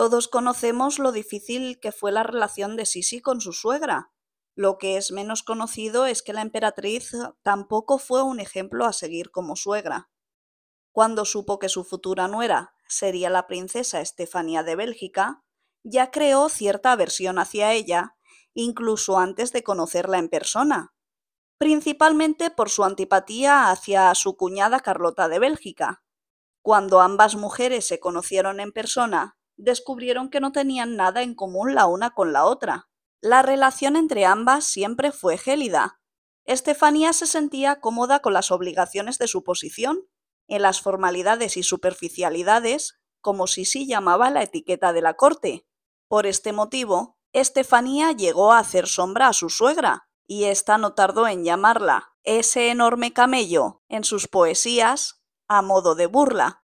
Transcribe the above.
Todos conocemos lo difícil que fue la relación de Sisi con su suegra. Lo que es menos conocido es que la emperatriz tampoco fue un ejemplo a seguir como suegra. Cuando supo que su futura nuera sería la princesa Estefanía de Bélgica, ya creó cierta aversión hacia ella, incluso antes de conocerla en persona, principalmente por su antipatía hacia su cuñada Carlota de Bélgica. Cuando ambas mujeres se conocieron en persona, descubrieron que no tenían nada en común la una con la otra. La relación entre ambas siempre fue gélida. Estefanía se sentía cómoda con las obligaciones de su posición, en las formalidades y superficialidades, como si sí llamaba la etiqueta de la corte. Por este motivo, Estefanía llegó a hacer sombra a su suegra, y ésta no tardó en llamarla ese enorme camello en sus poesías a modo de burla.